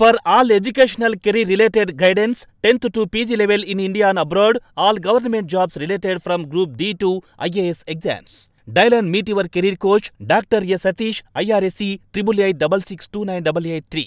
For all educational career related guidance tenth to PG level in India and abroad all government jobs related from group D to IAS exams dial and meet your career coach doctor A Satish IRSC triple eight double six two nine double eight three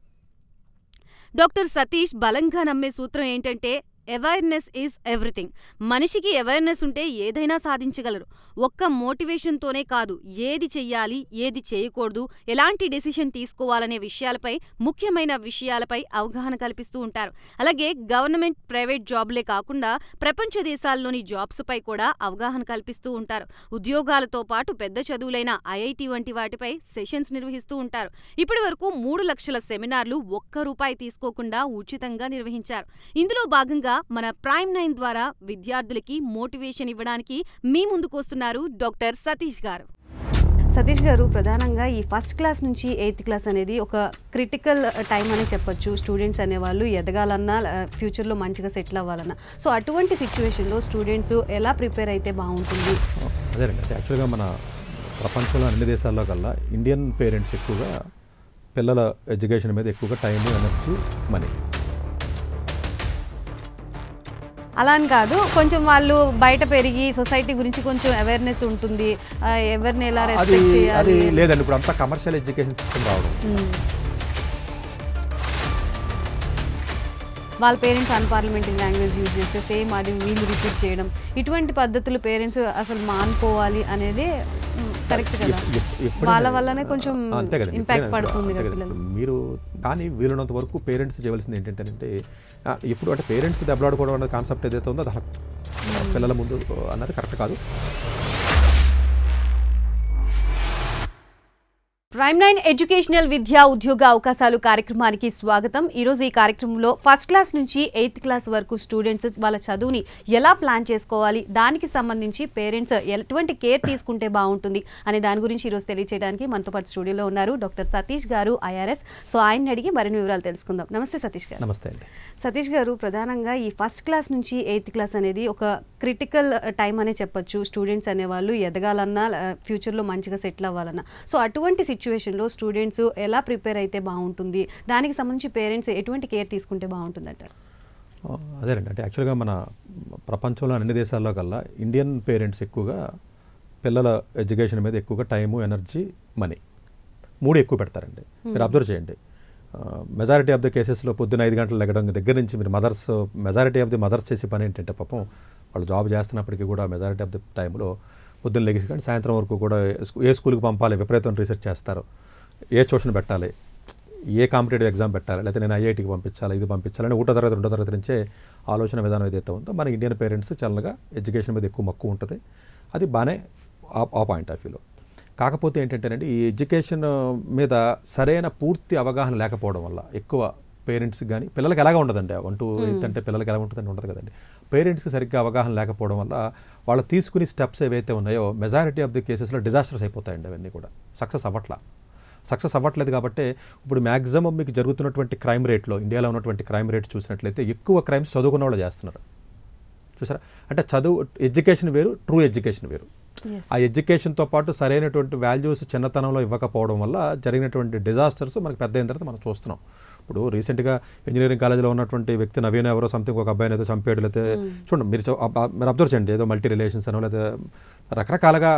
doctor Satish బలంగా నమ్మే సూత్రం ఏంటంటే awareness is everything మనిషికి awareness ఉంటే ఏదైనా సాధించగలరు ఒక్క మోటివేషన్తోనే కాదు ఏది చెయ్యాలి ఏది చేయకూడదు ఎలాంటి డెసిషన్ తీసుకోవాలనే విషయాలపై ముఖ్యమైన విషయాలపై అవగాహన కల్పిస్తూ ఉంటారు అలాగే గవర్నమెంట్ ప్రైవేట్ జాబ్లే కాకుండా ప్రపంచ దేశాల్లోని జాబ్స్పై కూడా అవగాహన కల్పిస్తూ ఉంటారు ఉద్యోగాలతో పాటు పెద్ద చదువులైన ఐఐటి వంటి వాటిపై సెషన్స్ నిర్వహిస్తూ ఉంటారు ఇప్పటి వరకు మూడు లక్షల సెమినార్లు ఒక్క రూపాయి తీసుకోకుండా ఉచితంగా నిర్వహించారు ఇందులో భాగంగా మన ప్రైమ్ నైన్ ద్వారా విద్యార్థులకి మోటివేషన్ ఇవ్వడానికి మీ ముందుకొస్తున్న వివరిస్తున్నారు డాక్టర్ సతీష్ గారు సతీష్ గారు ప్రధానంగా ఈ ఫస్ట్ క్లాస్ నుంచి ఎయిత్ క్లాస్ అనేది ఒక క్రిటికల్ టైం అని చెప్పొచ్చు స్టూడెంట్స్ అనేవాళ్ళు ఎదగాలన్నా ఫ్యూచర్లో మంచిగా సెటిల్ అవ్వాలన్నా సో అటువంటి సిచ్యువేషన్లో స్టూడెంట్స్ ఎలా ప్రిపేర్ అయితే బాగుంటుంది అదేనండి యాక్చువల్గా మన ప్రపంచంలో అన్ని దేశాల్లో కల్లా ఇండియన్ పేరెంట్స్ ఎక్కువగా పిల్లల ఎడ్యుకేషన్ మీద ఎక్కువగా టైం ఎనర్జీ మనీ అలా అని కాదు కొంచెం వాళ్ళు బయట పెరిగి సొసైటీ గురించి కొంచెం అవేర్నెస్ ఉంటుంది ఎవరిని ఎలా రెస్పెక్ట్ చేయాలి లేదండి ఇప్పుడు అంతా కమర్షియల్ ఎడ్యుకేషన్ సిస్టమ్ రావడం వాళ్ళ పేరెంట్స్ అన్పార్లమెంటరీ లాంగ్వేజ్ యూజ్ చేస్తే సేమ్ అది వీళ్ళు రిపీట్ చేయడం ఇటువంటి పద్ధతులు పేరెంట్స్ అసలు మానుకోవాలి అనేది కొంచెం మీరు కానీ వీలున్నంత వరకు పేరెంట్స్ చేయవలసింది ఏంటంటే ఇప్పుడు అంటే పేరెంట్స్ దెబ్బలాడుకోవడం అనే కాన్సెప్ట్ ఏదైతే ఉందో అది పిల్లల ముందు అన్నది కరెక్ట్ కాదు ప్రైమ్ నైన్ ఎడ్యుకేషనల్ విద్యా ఉద్యోగ అవకాశాలు కార్యక్రమానికి స్వాగతం ఈరోజు ఈ కార్యక్రమంలో ఫస్ట్ క్లాస్ నుంచి ఎయిత్ క్లాస్ వరకు స్టూడెంట్స్ వాళ్ళ చదువుని ఎలా ప్లాన్ చేసుకోవాలి దానికి సంబంధించి పేరెంట్స్ ఎటువంటి కేర్ తీసుకుంటే బాగుంటుంది అనే దాని గురించి ఈరోజు తెలియజేయడానికి మనతో పాటు స్టూడియోలో ఉన్నారు డాక్టర్ సతీష్ గారు ఐఆర్ఎస్ సో ఆయన అడిగి మరిన్ని వివరాలు తెలుసుకుందాం నమస్తే సతీష్ గారు నమస్తే సతీష్ గారు ప్రధానంగా ఈ ఫస్ట్ క్లాస్ నుంచి ఎయిత్ క్లాస్ అనేది ఒక క్రిటికల్ టైం అనే చెప్పొచ్చు స్టూడెంట్స్ అనేవాళ్ళు ఎదగాలన్నా ఫ్యూచర్లో మంచిగా సెటిల్ అవ్వాలన్నా సో అటువంటి సిచ్యువేషన్లో స్టూడెంట్స్ ఎలా ప్రిపేర్ అయితే బాగుంటుంది దానికి సంబంధించి పేరెంట్స్ ఎటువంటి కేర్ తీసుకుంటే బాగుంటుందంట అదేనండి అంటే యాక్చువల్గా మన ప్రపంచంలో అన్ని దేశాల్లో కల్లా ఇండియన్ పేరెంట్స్ ఎక్కువగా పిల్లల ఎడ్యుకేషన్ మీద ఎక్కువగా టైము ఎనర్జీ మనీ మూడు ఎక్కువ పెడతారండి hmm. మీరు అబ్జర్వ్ చేయండి మెజారిటీ ఆఫ్ ది కేసెస్లో పొద్దున్న ఐదు గంటలు లెగడం దగ్గర నుంచి మీరు mothers majority of the mothers చేసే పని ఏంటంటే పాపం వాళ్ళు జాబ్ చేస్తున్నప్పటికీ కూడా మెజారిటీ ఆఫ్ ది టైంలో పొద్దున్న లెగిసి కానీ సాయంత్రం వరకు కూడా ఏ స్కూల్కి పంపాలి విపరీతం రీసెర్చ్ చేస్తారు ఏ ట్యూషన్ పెట్టాలి ఏ కాంపిటేటివ్ ఎగ్జామ్ పెట్టాలి లేకపోతే నేను ఐఐటికి పంపించాలి ఇది పంపించాలని ఒకటో తరగతి రెండో తరగతి నుంచే ఆలోచన విధానం ఏదైతే ఉందో మన ఇండియన్ పేరెంట్స్ చల్లగా ఎడ్యుకేషన్ మీద ఎక్కువ మక్కువ ఉంటుంది అది బాగానే ఆ పాయింట్ ఆఫ్ వ్యూలో కాకపోతే ఏంటంటేనండి ఈ ఎడ్యుకేషన్ మీద సరైన పూర్తి అవగాహన లేకపోవడం వల్ల ఎక్కువ పేరెంట్స్కి కానీ పిల్లలకి ఎలాగ ఉండదండి వన్ టూ ఎయిత్ అంటే పిల్లలకి ఎలా ఉంటుందండి ఉండదు కదండి పేరెంట్స్కి సరిగ్గా అవగాహన లేకపోవడం వల్ల వాళ్ళు తీసుకునే స్టెప్స్ ఏవైతే ఉన్నాయో మెజారిటీ ఆఫ్ ది కేసెస్లో డిజాస్టర్స్ అయిపోతాయండి అవన్నీ కూడా సక్సెస్ అవ్వట్లా సక్సెస్ అవ్వట్లేదు కాబట్టి ఇప్పుడు మ్యాక్సిమం మీకు జరుగుతున్నటువంటి క్రైమ్ రేట్లో ఇండియాలో ఉన్నటువంటి క్రైమ్ రేట్ చూసినట్లయితే ఎక్కువ క్రైమ్స్ చదువుకున్న వాళ్ళు చేస్తున్నారు చూసారా అంటే చదువు ఎడ్యుకేషన్ వేరు ట్రూ ఎడ్యుకేషన్ వేరు ఆ ఎడ్యుకేషన్తో పాటు సరైనటువంటి వాల్యూస్ చిన్నతనంలో ఇవ్వకపోవడం వల్ల జరిగినటువంటి డిజాస్టర్స్ మనకు పెద్ద అయిన తర్వాత మనం చూస్తున్నాం ఇప్పుడు రీసెంట్గా ఇంజనీరింగ్ కాలేజీలో ఉన్నటువంటి వ్యక్తి నవీన ఎవరో సంథింగ్ ఒక అబ్బాయిని ఏదో చంపేయడం లేదా చూడండి మీరు మీరు అబ్జర్వ్ చేయండి ఏదో మల్టీ రిలేషన్స్ అనో లేకపోతే రకరకాలుగా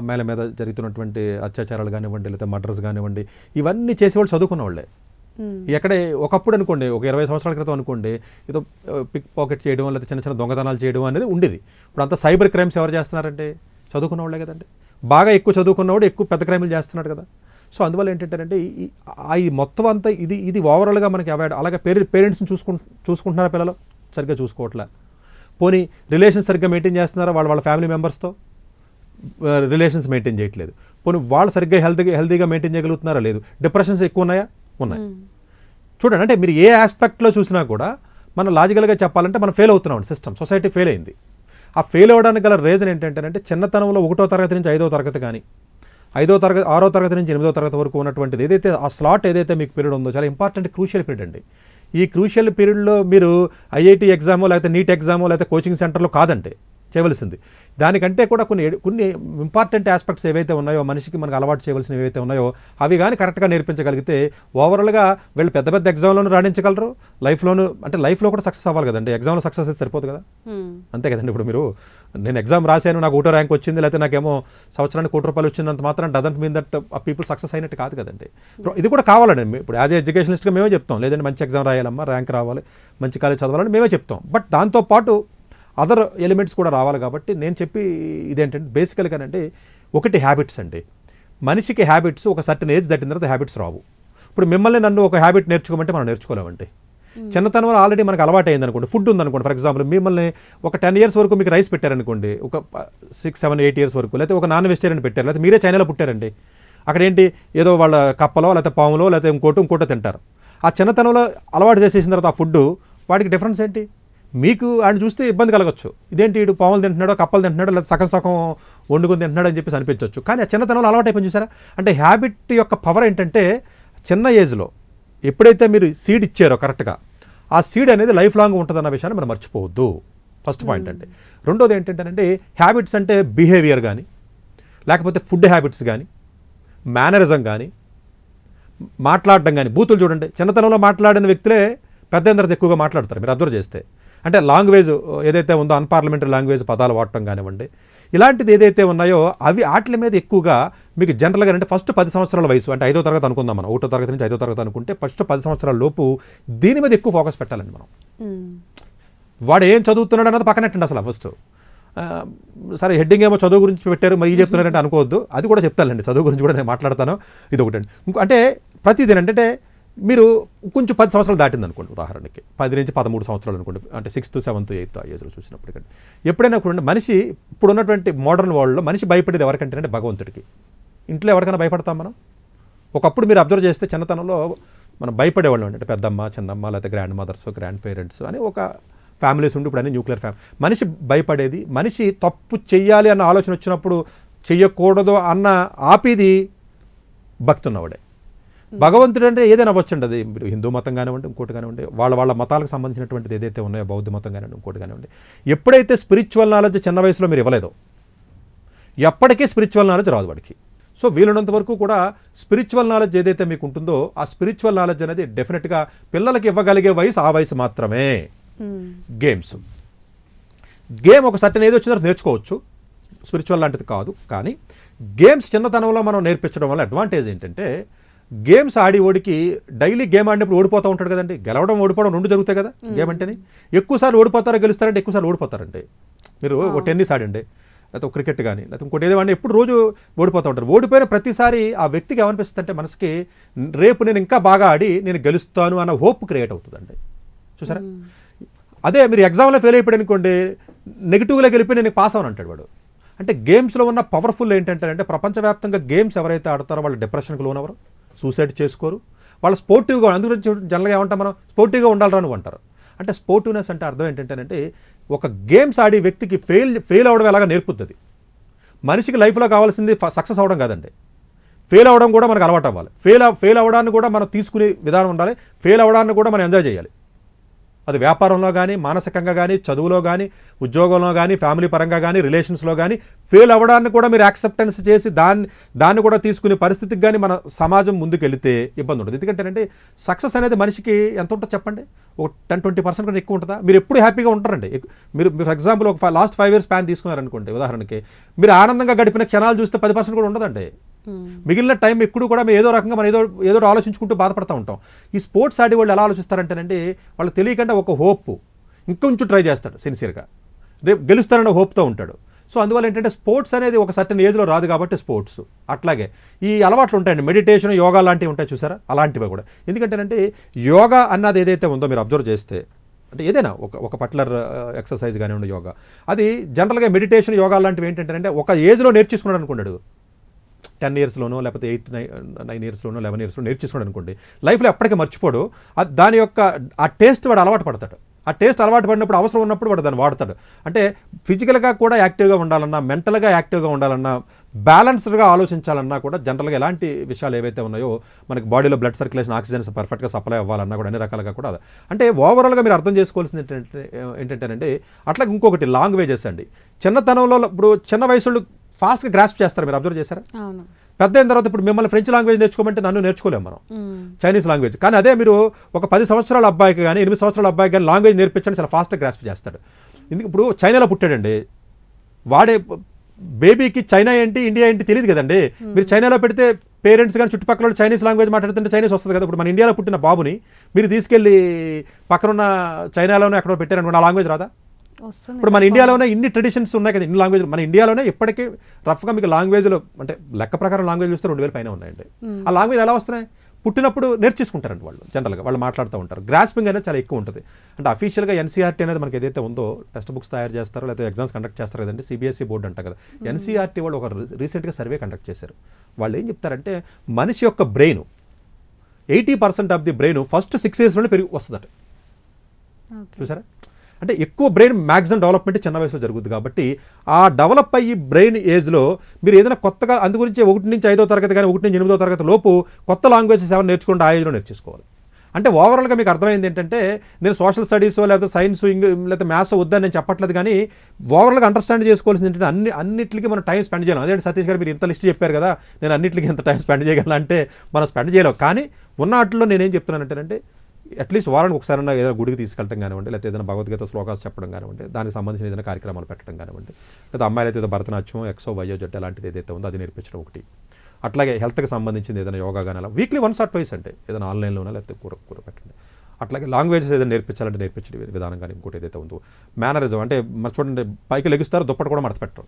అమ్మాయిల మీద జరుగుతున్నటువంటి అత్యాచారాలు కానివ్వండి లేదా మర్డర్స్ కానివ్వండి ఇవన్నీ చేసేవాళ్ళు చదువుకున్న వాళ్ళే ఎక్కడే ఒకప్పుడు అనుకోండి ఒక ఇరవై సంవత్సరాల క్రితం అనుకోండి ఏదో పిక్ పాకెట్ చేయడం లేకపోతే చిన్న చిన్న దొంగతనాలు చేయడం అనేది ఉండేది ఇప్పుడు అంతా సైబర్ క్రైమ్స్ ఎవరు చేస్తున్నారంటే చదువుకున్న వాళ్ళే కదండి బాగా ఎక్కువ చదువుకున్నవాడు ఎక్కువ పెద్ద క్రైమ్లు చేస్తున్నాడు కదా సో అందువల్ల ఏంటంటే ఈ మొత్తం అంతా ఇది ఇది ఓవరాల్గా మనకి అవాయిడ్ అలాగే పేరెంట్ పేరెంట్స్ని చూసుకుంటు చూసుకుంటున్నారా పిల్లలు సరిగ్గా చూసుకోవట్లే పోనీ రిలేషన్స్ సరిగ్గా మెయింటైన్ చేస్తున్నారా వాళ్ళ వాళ్ళ ఫ్యామిలీ మెంబర్స్తో రిలేషన్స్ మెయింటైన్ చేయట్లేదు పోనీ వాళ్ళు సరిగ్గా హెల్తీగా హెల్తీగా మెయింటైన్ చేయగలుగుతున్నారా లేదు డిప్రెషన్స్ ఎక్కువ ఉన్నాయా ఉన్నాయి చూడండి అంటే మీరు ఏ ఆస్పెక్ట్లో చూసినా కూడా మనం లాజికల్గా చెప్పాలంటే మనం ఫెయిల్ అవుతున్నాం సిస్టమ్ సొసైటీ ఫెయిల్ అయింది ఆ ఫెయిల్ అవ్వడానికి గల రీజన్ ఏంటంటే చిన్నతనంలో ఒకటో తరగతి నుంచి ఐదో తరగతి కానీ ఐదో తరగతి ఆరో తరగతి నుంచి ఎనిమిదో తరగతి వరకు ఉన్నటువంటిది ఏదైతే ఆ స్లాట్ ఏదైతే మీకు పీరియడ్ ఉందో చాలా ఇంపార్టెంట్ క్రూషియల్ పీరియడ్ అండి ఈ క్రూషియల్ పీరియడ్లో మీరు ఐఐటి ఎగ్జామో లేకపోతే నీట్ ఎగ్జామో లేకపోతే కోచింగ్ సెంటర్లో కాదండి చేయవలసింది దానికంటే కూడా కొన్ని కొన్ని ఇంపార్టెంట్ ఆస్పెక్ట్స్ ఏవైతే ఉన్నాయో మనిషికి మనకు అలవాటు చేయవలసినవి ఏవైతే ఉన్నాయో అవి కానీ కరెక్ట్గా నేర్పించగలిగితే ఓవరాల్గా వీళ్ళు పెద్ద పెద్ద ఎగ్జామ్లోనూ రాణించగలరు లైఫ్లోను అంటే లైఫ్లో కూడా సక్సెస్ అవ్వాలి కదండి ఎగ్జామ్లో సక్సెస్ అయితే సరిపోదు కదా అంతే కదండి ఇప్పుడు మీరు నేను ఎగ్జామ్ రాశాను నాకు ఒకటో ర్యాంక్ వచ్చింది లేకపోతే నాకేమో సంవత్సరానికి కోటి రూపాయలు వచ్చిందంత మాత్రం డజంట్ మీన్ దట్ ఆ పీపుల్ సక్సెస్ అయినట్టు కాదు కదండి ఇది కూడా కావాలండి ఇప్పుడు యాజ్ ఎడ్యుకేషనిస్ట్గా మేమే చెప్తాం లేదంటే మంచి ఎగ్జామ్ రాయాలమ్మా ర్యాంక్ రావాలి మంచి కాలేజ్ చదవాలని మేమే చెప్తాం బట్ దాంతోపాటు అదర్ ఎలిమెంట్స్ కూడా రావాలి కాబట్టి నేను చెప్పి ఇదేంటంటే బేసికల్గా అంటే ఒకటి హ్యాబిట్స్ అండి మనిషికి హ్యాబిట్స్ ఒక సర్టన్ ఏజ్ దట్టిన తర్వాత హ్యాబిట్స్ రావు ఇప్పుడు మిమ్మల్ని నన్ను ఒక హ్యాబిట్ నేర్చుకోమంటే మనం నేర్చుకోలేమండి చిన్నతనంలో ఆల్రెడీ మనకు అలవాటు అయింది అనుకోండి ఫుడ్ ఉందనుకోండి ఫర్ ఎగ్జాంపుల్ మిమ్మల్ని ఒక టెన్ ఇయర్స్ వరకు మీకు రైస్ పెట్టారనుకోండి ఒక సిక్స్ సెవెన్ ఎయిట్ ఇయర్స్ వరకు లేకపోతే ఒక నాన్ వెజిటేరియన్ పెట్టారు లేకపోతే మీరే చైనాలో పుట్టారండి అక్కడ ఏంటి ఏదో వాళ్ళ కప్పలో లేకపోతే పాములో లేకపోతే ఇంకోటి ఇంకోటో తింటారు ఆ చిన్నతనంలో అలవాటు చేసేసిన తర్వాత ఆ ఫుడ్ వాటికి డిఫరెన్స్ ఏంటి మీకు ఆయన చూస్తే ఇబ్బంది కలగచ్చు ఇదేంటి వీడు పాములు తింటున్నాడో కప్పలు తింటున్నాడో లేదా సగం సగం వండుకొని తింటున్నాడు అని చెప్పేసి అనిపించవచ్చు కానీ ఆ చిన్నతనంలో అలవాటైపోయింది చూసారా అంటే హ్యాబిట్ యొక్క పవర్ ఏంటంటే చిన్న ఏజ్లో ఎప్పుడైతే మీరు సీడ్ ఇచ్చారో కరెక్ట్గా ఆ సీడ్ అనేది లైఫ్ లాంగ్ ఉంటుందన్న విషయాన్ని మనం మర్చిపోవద్దు ఫస్ట్ పాయింట్ అండి రెండోది ఏంటంటేనంటే హ్యాబిట్స్ అంటే బిహేవియర్ కానీ లేకపోతే ఫుడ్ హ్యాబిట్స్ కానీ మేనరిజం కానీ మాట్లాడడం కానీ బూతులు చూడండి చిన్నతనంలో మాట్లాడిన వ్యక్తులే పెద్ద ఎక్కువగా మాట్లాడతారు మీరు అబ్జర్వ్ చేస్తే అంటే లాంగ్వేజ్ ఏదైతే ఉందో అన్పార్లమెంటరీ లాంగ్వేజ్ పదాలు వాడటం కానివ్వండి ఇలాంటిది ఏదైతే ఉన్నాయో అవి వాటి మీద ఎక్కువగా మీకు జనరల్గా అంటే ఫస్ట్ పది సంవత్సరాల వయసు అంటే ఐదో తరగతి అనుకుందాం మనం ఒకటో తరగతి నుంచి ఐదో తరగతి అనుకుంటే ఫస్ట్ పది సంవత్సరాల లోపు దీని మీద ఎక్కువ ఫోకస్ పెట్టాలండి మనం వాడు ఏం చదువుతున్నాడు అన్నది పక్కనట్టండి అసలు ఫస్ట్ సరే హెడ్డింగ్ ఏమో చదువు గురించి పెట్టారు మరి ఈ చెప్తున్నారంటే అనుకోవద్దు అది కూడా చెప్తానండి చదువు గురించి కూడా నేను మాట్లాడతాను ఇది ఒకటండి అంటే ప్రతిదిన అంటే మీరు కొంచెం పది సంవత్సరాలు దాటింది అనుకోండి ఉదాహరణకి పది నుంచి పదమూడు సంవత్సరాలు అనుకోండి అంటే సిక్స్త్ సెవెంత్ ఎయిత్ ఆ ఏజ్లో చూసినప్పటికంటే ఎప్పుడైనా కూడా మనిషి ఇప్పుడు ఉన్నటువంటి మోడర్న్ వరల్డ్లో మనిషి భయపడేది అంటే భగవంతుడికి ఇంట్లో ఎవరికైనా భయపడతాం మనం ఒకప్పుడు మీరు అబ్జర్వ్ చేస్తే చిన్నతనంలో మనం భయపడేవాళ్ళం అంటే పెద్దమ్మ చిన్నమ్మ లేకపోతే గ్రాండ్ మదర్స్ గ్రాండ్ పేరెంట్స్ అని ఒక ఫ్యామిలీస్ ఉండి ఇప్పుడు అన్ని న్యూక్లియర్ ఫ్యామిలీ మనిషి భయపడేది మనిషి తప్పు చెయ్యాలి అన్న ఆలోచన వచ్చినప్పుడు చెయ్యకూడదు అన్న ఆపిది భక్తున్నవాడే భగవంతుడు అంటే ఏదైనా అవ్వచ్చండి అది హిందూ మతం కానివ్వండి ఇంకోటి కానివ్వండి వాళ్ళ వాళ్ళ మతాలకు సంబంధించినటువంటిది ఏదైతే ఉన్నాయో బౌద్ధ మతం కానివ్వండి ఇంకోటి కానివ్వండి ఎప్పుడైతే స్పిరిచువల్ నాలెడ్జ్ చిన్న వయసులో మీరు ఇవ్వలేదు ఎప్పటికీ స్పిరిచువల్ నాలెడ్జ్ రాదు వాడికి సో వీలున్నంత వరకు కూడా స్పిరిచువల్ నాలెడ్జ్ ఏదైతే మీకు ఉంటుందో ఆ స్పిరిచువల్ నాలెడ్జ్ అనేది డెఫినెట్గా పిల్లలకి ఇవ్వగలిగే వయసు ఆ వయసు మాత్రమే గేమ్స్ hmm. గేమ్ ఒక సర్టన్ ఏదో వచ్చిందో నేర్చుకోవచ్చు స్పిరిచువల్ లాంటిది కాదు కానీ గేమ్స్ చిన్నతనంలో మనం నేర్పించడం వల్ల అడ్వాంటేజ్ ఏంటంటే గేమ్స్ ఆడి ఓడికి డైలీ గేమ్ ఆడినప్పుడు ఓడిపోతూ ఉంటాడు కదండి గెలవడం ఓడిపోవడం రెండు జరుగుతాయి కదా గేమ్ అంటేనే ఎక్కువసార్లు ఓడిపోతారో గెలుస్తారంటే ఎక్కువసార్లు ఓడిపోతారంటే మీరు ఒక టెన్నిస్ ఆడండి లేకపోతే క్రికెట్ కానీ లేకపోతే ఇంకోటి ఏదో అని ఎప్పుడు రోజు ఓడిపోతూ ఉంటారు ఓడిపోయిన ప్రతిసారి ఆ వ్యక్తికి ఏమనిపిస్తుంది అంటే మనసుకి రేపు నేను ఇంకా బాగా ఆడి నేను గెలుస్తాను అన్న హోప్ క్రియేట్ అవుతుందండి చూసారా అదే మీరు ఎగ్జామ్లో ఫెయిల్ అయిపోయాడు అనుకోండి నెగిటివ్లో గెలిపి నేను పాస్ అవను అంటాడు వాడు అంటే గేమ్స్లో ఉన్న పవర్ఫుల్ ఏంటంటే ప్రపంచవ్యాప్తంగా గేమ్స్ ఎవరైతే ఆడతారో వాళ్ళు డిప్రెషన్కి లోనవరు సూసైడ్ చేసుకోరు వాళ్ళు స్పోర్టివ్గా అందుకు జనరల్గా ఏమంటాం మనం స్పోర్టివ్గా ఉండాలని అంటారు అంటే స్పోర్టివ్నెస్ అంటే అర్థం ఏంటంటేనంటే ఒక గేమ్స్ ఆడే వ్యక్తికి ఫెయిల్ ఫెయిల్ అవ్వడం ఎలాగా నేర్పుతుంది మనిషికి లైఫ్లో కావాల్సింది సక్సెస్ అవ్వడం కాదండి ఫెయిల్ అవ్వడం కూడా మనకు అలవాటు అవ్వాలి ఫెయిల్ ఫెయిల్ అవ్వడాన్ని కూడా మనం తీసుకునే విధానం ఉండాలి ఫెయిల్ అవ్వడాన్ని కూడా మనం ఎంజాయ్ చేయాలి అది వ్యాపారంలో కానీ మానసికంగా కానీ చదువులో కానీ ఉద్యోగంలో కానీ ఫ్యామిలీ పరంగా కానీ రిలేషన్స్లో కానీ ఫెయిల్ అవ్వడాన్ని కూడా మీరు యాక్సెప్టెన్స్ చేసి దాన్ని దాన్ని కూడా తీసుకునే పరిస్థితికి కానీ మన సమాజం ముందుకెళ్తే ఇబ్బంది ఉండదు ఎందుకంటేనంటే సక్సెస్ అనేది మనిషికి ఎంత ఉంటుందో చెప్పండి ఒక టెన్ ట్వంటీ పర్సెంట్ కంటే ఎక్కువ ఉంటుందా మీరు ఎప్పుడు హ్యాపీగా ఉంటారండి మీరు ఫర్ ఎగ్జాంపుల్ ఒక లాస్ట్ ఫైవ్ ఇయర్స్ ప్యాన్ తీసుకున్నారనుకోండి ఉదాహరణకి మీరు ఆనందంగా గడిపిన క్షణాలు చూస్తే పది పర్సెంట్ కూడా ఉండదండి Hmm. మిగిలిన టైం ఎప్పుడు కూడా మేము ఏదో రకంగా మనం ఏదో ఏదో ఆలోచించుకుంటూ బాధపడతా ఉంటాం ఈ స్పోర్ట్స్ ఆడి వాళ్ళు ఎలా ఆలోచిస్తారంటేనంటే వాళ్ళు తెలియకుండా ఒక హోప్ ఇంకొంచెం ట్రై చేస్తాడు సిన్సియర్గా రేపు గెలుస్తారనే హోప్తో ఉంటాడు సో అందువల్ల ఏంటంటే స్పోర్ట్స్ అనేది ఒక సర్టన్ ఏజ్లో రాదు కాబట్టి స్పోర్ట్స్ అట్లాగే ఈ అలవాట్లు ఉంటాయండి మెడిటేషన్ యోగా లాంటివి ఉంటాయి చూసారా అలాంటివి కూడా ఎందుకంటేనంటే యోగా అన్నది ఏదైతే ఉందో మీరు అబ్జర్వ్ చేస్తే అంటే ఏదైనా ఒక ఒక పర్టికులర్ ఎక్సర్సైజ్ uh, కానివ్వండి యోగా అది జనరల్గా మెడిటేషన్ యోగా లాంటివి ఏంటంటే ఒక ఏజ్లో నేర్చుకున్నాడు అనుకున్నాడు టెన్ ఇయర్స్లోనో లేకపోతే ఎయిత్ నైన్ ఇయర్స్లోనో లెవెన్ ఇయర్స్లో నేర్చేసుకోండి అనుకోండి లైఫ్లో ఎప్పటికీ మర్చిపోడు దాని యొక్క ఆ టేస్ట్ వాడు అలవాటు పడతాడు ఆ టేస్ట్ అలవాటు పడినప్పుడు అవసరం ఉన్నప్పుడు వాడు దాన్ని వాడతాడు అంటే ఫిజికల్గా కూడా యాక్టివ్గా ఉండాలన్నా మెంటల్గా యాక్టివ్గా ఉండాలన్నా బ్యాలెన్స్డ్గా ఆలోచించాలన్నా కూడా జనరల్గా ఎలాంటి విషయాలు ఏవైతే ఉన్నాయో మనకి బాడీలో బ్లడ్ సర్క్యులేషన్ ఆక్సిజన్స్ పర్ఫెక్ట్గా సప్లై అవ్వాలన్నా కూడా అన్ని రకాలుగా కూడా అంటే ఓవరాల్గా మీరు అర్థం చేసుకోవాల్సింది ఏంటంటే ఏంటంటేనండి అట్లా ఇంకొకటి లాంగ్వేజెస్ అండి చిన్నతనంలో ఇప్పుడు చిన్న వయసులు ఫాస్ట్గా గ్రాస్ప్ చేస్తారు మీరు అబ్జర్వ్ చేశారా పెద్ద అయిన తర్వాత ఇప్పుడు మిమ్మల్ని ఫ్రెంచ్ లాంగ్వేజ్ నేర్చుకోమంటే నన్ను నేర్చుకోలేము మనం చైనీస్ లాంగ్వేజ్ కానీ అదే మీరు ఒక పది సంవత్సరాల అబ్బాయికి కానీ ఎనిమిది సంవత్సరాల అబ్బాయికి కానీ లాంగ్వేజ్ నేర్పించండి చాలా ఫాస్ట్గా గ్రాస్ప్ చేస్తాడు ఎందుకు ఇప్పుడు చైనాలో పుట్టాడండి వాడే బేబీకి చైనా ఏంటి ఇండియా ఏంటి తెలియదు కదండి మీరు చైనాలో పెడితే పేరెంట్స్ కానీ చుట్టుపక్కల చైనీస్ లాంగ్వేజ్ మాట్లాడుతుంటే చైనీస్ వస్తుంది కదా ఇప్పుడు మన ఇండియాలో పుట్టిన బాబుని మీరు తీసుకెళ్ళి పక్కనున్న చైనాలోనే ఎక్కడో పెట్టారనుకోండి ఆ లాంగ్వేజ్ రాదా ఇప్పుడు మన ఇండియాలోనే ఇన్ని ట్రెడిషన్స్ ఉన్నాయి కదా ఇన్ని లాంగ్వేజ్ మన ఇండియాలోనే ఇప్పటికీ రఫ్గా మీకు లాంగ్వేజ్లో అంటే లెక్క ప్రకారం లాంగ్వేజ్ చూస్తే రెండు వేల పైన ఉన్నాయండి ఆ లాంగ్వేజ్ ఎలా వస్తున్నాయి పుట్టినప్పుడు నేర్చేసుకుంటారండి వాళ్ళు జనరల్గా వాళ్ళు మాట్లాడుతూ ఉంటారు గ్రాస్పింగ్ అనేది చాలా ఎక్కువ ఉంటుంది అంటే అఫీషియల్గా ఎన్సీఆర్టీ e అనేది మనకి ఏదైతే ఉందో టెక్స్ట్ బుక్స్ తయారు చేస్తారో లేదా ఎగ్జామ్స్ కండక్ట్ చేస్తారు కదండి సిబిఎస్ఈ బోర్డు e అంట కదా ఎన్సీఆర్టీ e వాళ్ళు ఒక రీసెంట్గా సర్వే కండక్ట్ చేశారు వాళ్ళు ఏం చెప్తారంటే మనిషి యొక్క brain eighty percent of the brain first six ఇయర్స్లోనే పెరిగి వస్తుందట చూసారా అంటే ఎక్కువ బ్రెయిన్ మ్యాక్సిమం డెవలప్మెంట్ చిన్న వయసులో జరుగుతుంది కాబట్టి ఆ డెవలప్ అయ్యి బ్రెయిన్ ఏజ్లో మీరు ఏదైనా కొత్తగా అందు గురించి ఒకటి నుంచి ఐదో తరగతి కానీ ఒకటి నుంచి ఎనిమిదో తరగతి లోపు కొత్త లాంగ్వేజెస్ ఏమైనా నేర్చుకుంటే ఆ ఏజ్లో నేర్చుకోవాలి అంటే ఓవరాల్గా మీకు అర్థమైంది ఏంటంటే నేను సోషల్ స్టడీస్ లేకపోతే సైన్స్ లేకపోతే మ్యాథ్స్ వద్దని నేను చెప్పట్లేదు కానీ ఓవరాల్గా అండర్స్టాండ్ చేసుకోవాల్సింది ఏంటంటే అన్ని అన్నింటికి మనం టైం స్పెండ్ చేయాలి అదే సతీష్ గారు మీరు ఇంత లిస్ట్ చెప్పారు కదా నేను అన్నింటికి ఇంత టైం స్పెండ్ చేయగలను అంటే మనం స్పెండ్ చేయలేము కానీ ఉన్న వాటిలో నేనేం అంటే అట్లీస్ట్ వారానికి ఒకసారి ఏదైనా గుడికి తీసుకెళ్ళడం కానివ్వండి లేకపోతే ఏదైనా భగవద్గీత శ్లోకాలు చెప్పడం కానివ్వండి దానికి సంబంధించిన ఏదైనా కార్యక్రమాలు పెట్టడం కానివ్వండి లేదా అమ్మాయిలు అయితే భరతనాట్యం ఎక్సో వయో జట్ అలాంటిది ఏదైతే ఉందో అది నేర్పించడం ఒకటి అట్లాగే హెల్త్కి సంబంధించిన ఏదైనా యోగా కానీ అలా వీక్లీ వన్స్ ఆర్ ట్వైస్ అంటే ఏదైనా ఆన్లైన్లోనే లేకపోతే కూర కూర పెట్టండి అట్లాగే లాంగ్వేజెస్ ఏదైనా నేర్పించాలంటే నేర్పించే విధానం కానీ ఇంకోటి ఏదైతే ఉందో మేనరిజం అంటే మరి చూడండి పైకి లెగిస్తారు దుప్పటి కూడా మడతపెట్టరు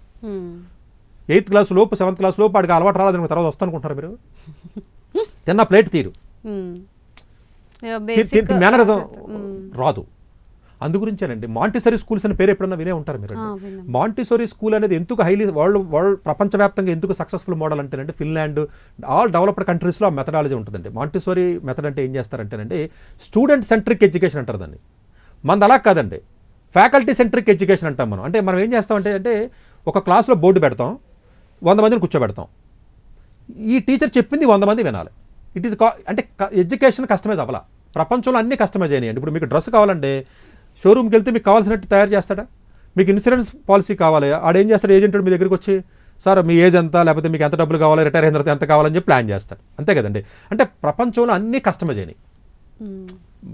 ఎయిత్ క్లాస్ లోపు సెవెంత్ క్లాస్ లోపు వాడికి అలవాటు రాలేదు తర్వాత వస్తానుకుంటున్నారు మీరు తిన్న ప్లేట్ తీరు దీనికి మేనరిజం uh, mm. రాదు అందుగురించేనండి మాంటిసరీ స్కూల్స్ అనే పేరు ఎప్పుడన్నా వినే ఉంటారు మీరు మాంటిసరీ స్కూల్ అనేది ఎందుకు హైలీ వరల్డ్ వరల్డ్ ప్రపంచవ్యాప్తంగా ఎందుకు సక్సెస్ఫుల్ మోడల్ అంటేనండి ఫిన్లాండ్ ఆల్ డెవలప్డ్ కంట్రీస్లో ఆ మెథడాలజీ ఉంటుందండి మాంటిసోరీ మెథడ్ అంటే ఏం చేస్తారంటేనండి స్టూడెంట్ సెంట్రిక్ ఎడ్యుకేషన్ అంటారు దాన్ని మనది అలా కాదండి ఫ్యాకల్టీ సెంట్రిక్ ఎడ్యుకేషన్ అంటాం మనం అంటే మనం ఏం చేస్తామంటే అంటే ఒక క్లాస్లో బోర్డు పెడతాం వంద మందిని కూర్చోబెడతాం ఈ టీచర్ చెప్పింది వంద మంది వినాలి ఇట్ ఈస్ అంటే ఎడ్యుకేషన్ కస్టమైజ్ అవ్వాలా ప్రపంచంలో అన్ని కస్టమైజ్ అయినాయండి ఇప్పుడు మీకు డ్రెస్ కావాలంటే షోరూమ్కి వెళ్తే మీకు కావాల్సినట్టు తయారు చేస్తాడా మీకు ఇన్సూరెన్స్ పాలసీ కావాలి ఆడేం చేస్తాడు ఏజెంట్ మీ దగ్గరికి వచ్చి సార్ మీ ఏజ్ ఎంత లేకపోతే మీకు ఎంత డబ్బులు కావాలి రిటైర్ అయిన తర్వాత ఎంత కావాలని చెప్పి ప్లాన్ చేస్తాడు అంతే కదండి అంటే ప్రపంచంలో అన్ని కస్టమైజ్ అయినాయి hmm.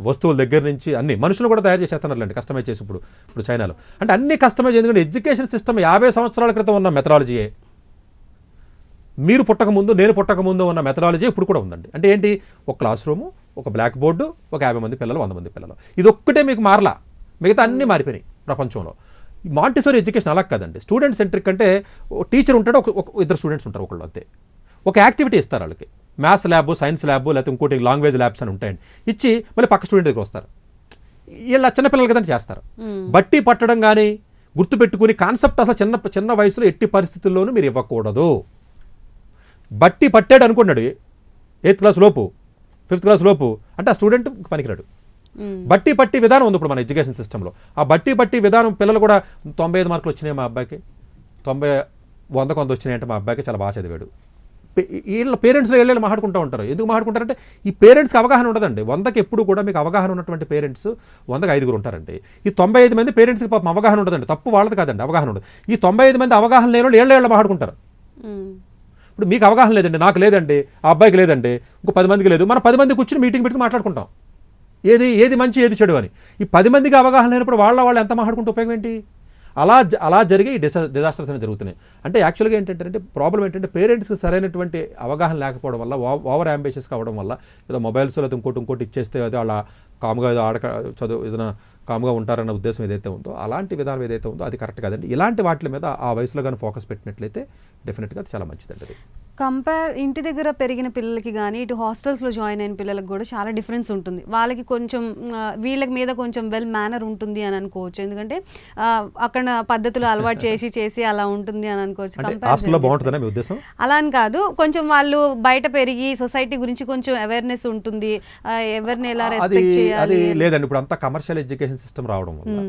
వస్తువుల దగ్గర నుంచి అన్ని మనుషులు కూడా తయారు చేసేస్తున్నారులేండి కస్టమైజ్ చేసి ఇప్పుడు ఇప్పుడు చైనాలో అంటే అన్ని కస్టమైజ్ ఎందుకంటే ఎడ్యుకేషన్ సిస్టమ్ యాభై సంవత్సరాల క్రితం ఉన్న మెథడాలజీయే మీరు పుట్టకముందు నేను పుట్టకముందు ఉన్న మెథడాలజీ ఇప్పుడు కూడా ఉందండి అంటే ఏంటి ఒక క్లాస్ రూము ఒక బ్లాక్ బోర్డు ఒక యాభై మంది పిల్లలు వంద మంది పిల్లలు ఇది ఒక్కటే మీకు మారలా మిగతా అన్నీ మారిపోయినాయి ప్రపంచంలో మాంటిసోరీ ఎడ్యుకేషన్ అలా కాదండి స్టూడెంట్ సెంట్రిక్ అంటే టీచర్ ఉంటాడు ఒక ఇద్దరు స్టూడెంట్స్ ఉంటారు ఒకళ్ళు అంతే ఒక యాక్టివిటీ ఇస్తారు వాళ్ళకి మ్యాథ్స్ ల్యాబ్ సైన్స్ ల్యాబ్ లేకపోతే ఇంకోటి లాంగ్వేజ్ ల్యాబ్స్ అని ఉంటాయండి ఇచ్చి మళ్ళీ పక్క స్టూడెంట్ దగ్గర వస్తారు వీళ్ళ చిన్నపిల్లలు కదండి చేస్తారు బట్టి పట్టడం కానీ గుర్తుపెట్టుకుని కాన్సెప్ట్ అసలు చిన్న చిన్న వయసులో ఎట్టి పరిస్థితుల్లోనూ మీరు ఇవ్వకూడదు బట్టి పట్టాడు అనుకున్నాడు ఎయిత్ క్లాస్ లోపు ఫిఫ్త్ క్లాస్ లోపు అంటే ఆ స్టూడెంట్ పనికిరాడు బట్టి పట్టి విధానం ఉంది ఇప్పుడు మన ఎడ్యుకేషన్ సిస్టంలో ఆ బట్టి పట్టి విధానం పిల్లలు కూడా తొంభై ఐదు మార్కులు వచ్చినాయి మా అబ్బాయికి తొంభై వంద కొంత వచ్చినాయంటే మా అబ్బాయికి చాలా బాగా చదివాడు వీళ్ళ పేరెంట్స్లో వెళ్ళి మాట్లాడుకుంటూ ఉంటారు ఎందుకు మాట్లాడుకుంటారంటే ఈ పేరెంట్స్కి అవగాహన ఉండదండి వందకి ఎప్పుడు కూడా మీకు అవగాహన ఉన్నటువంటి పేరెంట్స్ వందకి ఐదుగురు ఉంటారండి ఈ తొంభై ఐదు మంది పేరెంట్స్కి పాపం అవగాహన ఉండదండి తప్పు వాళ్ళది కాదండి అవగాహన ఉండదు ఈ తొంభై ఐదు మంది అవగాహన లేని వాళ్ళు ఏళ్ళు ఏళ్ళు మాట్లాడుకుంటారు ఇప్పుడు మీకు అవగాహన లేదండి నాకు లేదండి ఆ అబ్బాయికి లేదండి ఇంకో పది మందికి లేదు మనం పది మంది కూర్చుని మీటింగ్ పెట్టి మాట్లాడుకుంటాం ఏది ఏది మంచి ఏది చెడు అని ఈ పది మందికి అవగాహన లేనప్పుడు వాళ్ళ వాళ్ళు ఎంత మాట్లాడుకుంటే ఉపయోగం ఏంటి అలా అలా జరిగే ఈ డిజాస్టర్స్ అనేవి జరుగుతున్నాయి అంటే యాక్చువల్గా ఏంటంటే ప్రాబ్లం ఏంటంటే పేరెంట్స్కి సరైనటువంటి అవగాహన లేకపోవడం వల్ల ఓవర్ అంబిషియస్ కావడం వల్ల ఏదో మొబైల్స్లో ఇంకోటి ఇంకోటి ఇచ్చేస్తే అదే వాళ్ళ కామ్గా ఏదో ఆడక చదువు ఏదైనా కామ్గా ఉంటారన్న ఉద్దేశం ఏదైతే ఉందో అలాంటి విధానం ఏదైతే ఉందో అది కరెక్ట్ కాదండి ఇలాంటి వాటి మీద ఆ వయసులో కానీ ఫోకస్ పెట్టినట్లయితే డెఫినెట్గా అది చాలా మంచిదండి కంపేర్ ఇంటి దగ్గర పెరిగిన పిల్లలకి కానీ ఇటు హాస్టల్స్లో జాయిన్ అయిన పిల్లలకు కూడా చాలా డిఫరెన్స్ ఉంటుంది వాళ్ళకి కొంచెం వీళ్ళకి మీద కొంచెం వెల్ మేనర్ ఉంటుంది అని అనుకోవచ్చు ఎందుకంటే అక్కడ పద్ధతులు అలవాటు చేసి చేసి అలా ఉంటుంది అని అనుకోవచ్చు అలా అని కాదు కొంచెం వాళ్ళు బయట పెరిగి సొసైటీ గురించి కొంచెం అవేర్నెస్ ఉంటుంది ఎవరిని ఎలా రెస్పెక్ట్ చేయాలి లేదండి ఇప్పుడు అంతా కమర్షియల్ ఎడ్యుకేషన్ సిస్టమ్ రావడం వల్ల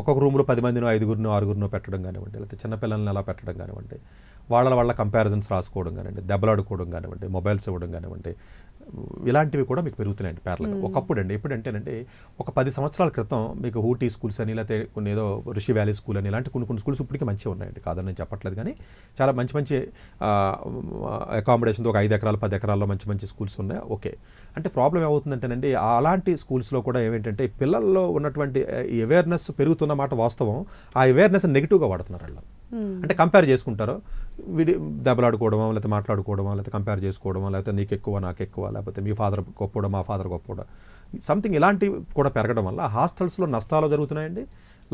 ఒక్కొక్క రూమ్లో పది మందిని ఐదుగురినో ఆరుగురినో పెట్టడం కానివ్వండి లేకపోతే చిన్నపిల్లల్ని అలా పెట్టడం కానివ్వండి వాళ్ళ వాళ్ళ కంపారిజన్స్ రాసుకోవడం కానివ్వండి దెబ్బలాడుకోవడం కానివ్వండి మొబైల్స్ ఇవ్వడం కానివ్వండి ఇలాంటివి కూడా మీకు పెరుగుతున్నాయండి పేర్లగా ఒకప్పుడు అండి ఎప్పుడంటేనండి ఒక పది సంవత్సరాల క్రితం మీకు హూటీ స్కూల్స్ అని లేకపోతే కొన్ని ఏదో ఋషి వ్యాలీ స్కూల్ అని ఇలాంటి కొన్ని కొన్ని స్కూల్స్ ఇప్పటికీ మంచిగా ఉన్నాయండి కాదని నేను చెప్పట్లేదు కానీ చాలా మంచి మంచి అకామిడేషన్తో ఒక ఐదు ఎకరాలు పది ఎకరాల్లో మంచి మంచి స్కూల్స్ ఉన్నాయి ఓకే అంటే ప్రాబ్లం ఏమవుతుందంటేనండి అలాంటి స్కూల్స్లో కూడా ఏమేంటంటే పిల్లల్లో ఉన్నటువంటి అవేర్నెస్ పెరుగుతున్న మాట వాస్తవం ఆ అవేర్నెస్ నెగిటివ్గా వాడుతున్నారు వాళ్ళు Hmm. అంటే కంపేర్ చేసుకుంటారు వీడి దెబ్బలాడుకోవడమో లేకపోతే మాట్లాడుకోవడమో లేకపోతే కంపేర్ చేసుకోవడమో లేకపోతే నీకు ఎక్కువ నాకు ఎక్కువ లేకపోతే మీ ఫాదర్ గొప్పడం మా ఫాదర్ గొప్పడం సంథింగ్ ఇలాంటివి కూడా పెరగడం వల్ల హాస్టల్స్లో నష్టాలు జరుగుతున్నాయండి